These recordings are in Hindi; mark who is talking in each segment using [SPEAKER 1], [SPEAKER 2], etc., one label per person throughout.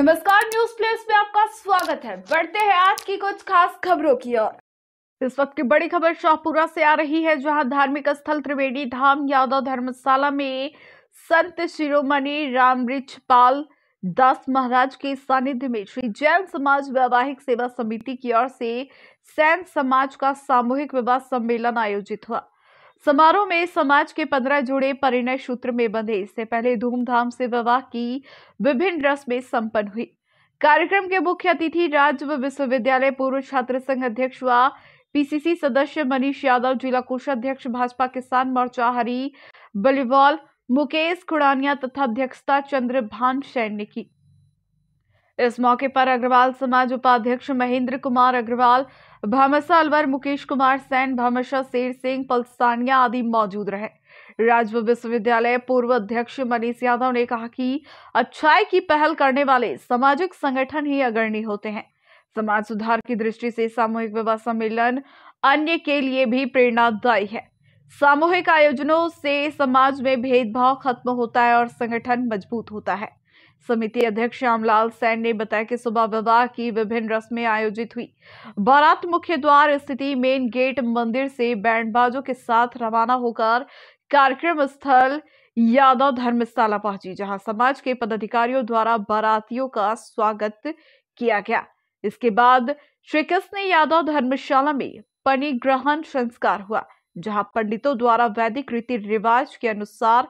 [SPEAKER 1] नमस्कार न्यूज प्लेस में आपका स्वागत है बढ़ते हैं आज की कुछ खास खबरों की ओर इस वक्त की बड़ी खबर शाहपुरा से आ रही है जहां धार्मिक स्थल त्रिवेणी धाम यादव धर्मशाला में संत शिरोमणि रामरिचपाल दास महाराज के सानिध्य में श्री जैन समाज वैवाहिक सेवा समिति की ओर से सैन समाज का सामूहिक विवाह सम्मेलन आयोजित हुआ समारोह में समाज के पंद्रह जोड़े परिणय सूत्र में बंधे इससे पहले धूमधाम से विवाह की विभिन्न रस्में संपन्न हुई कार्यक्रम के मुख्य अतिथि राज्य विश्वविद्यालय पूर्व छात्र संघ अध्यक्ष व पीसीसी सदस्य मनीष यादव जिला कोषाध्यक्ष भाजपा किसान मोर्चा हरी बलिवाल मुकेश खुड़ानिया तथा अध्यक्षता चंद्रभान सैन ने की इस मौके पर अग्रवाल समाज उपाध्यक्ष महेंद्र कुमार अग्रवाल भामसा अलवर मुकेश कुमार सैन भामसा शेर सिंह पलसानिया आदि मौजूद रहे राजव विश्वविद्यालय पूर्व अध्यक्ष मनीष यादव ने कहा कि अच्छाई की पहल करने वाले सामाजिक संगठन ही अग्रणी होते हैं समाज सुधार की दृष्टि से सामूहिक विवाह सम्मेलन अन्य के लिए भी प्रेरणादायी है सामूहिक आयोजनों से समाज में भेदभाव खत्म होता है और संगठन मजबूत होता है समिति अध्यक्ष श्यामलाल सैन ने बताया कि सुबह विवाह की विभिन्न रस्में आयोजित हुई बारात मुख्य द्वार स्थिति मेन गेट मंदिर से बाजों के साथ रवाना होकर कार्यक्रम स्थल यादव धर्मशाला पहुंची जहां समाज के पदाधिकारियों द्वारा बारातियों का स्वागत किया गया इसके बाद श्री कृष्ण यादव धर्मशाला में पनी ग्रहण संस्कार हुआ जहां पंडितों द्वारा वैदिक रीति रिवाज के अनुसार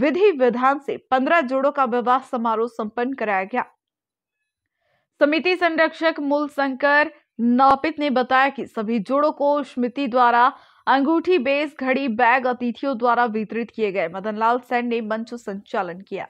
[SPEAKER 1] विधि विधान से पंद्रह जोड़ों का विवाह समारोह संपन्न कराया गया समिति संरक्षक मूल शंकर नौपित ने बताया कि सभी जोड़ों को समिति द्वारा अंगूठी बेस घड़ी बैग अतिथियों द्वारा वितरित किए गए मदनलाल सैन ने मंच संचालन किया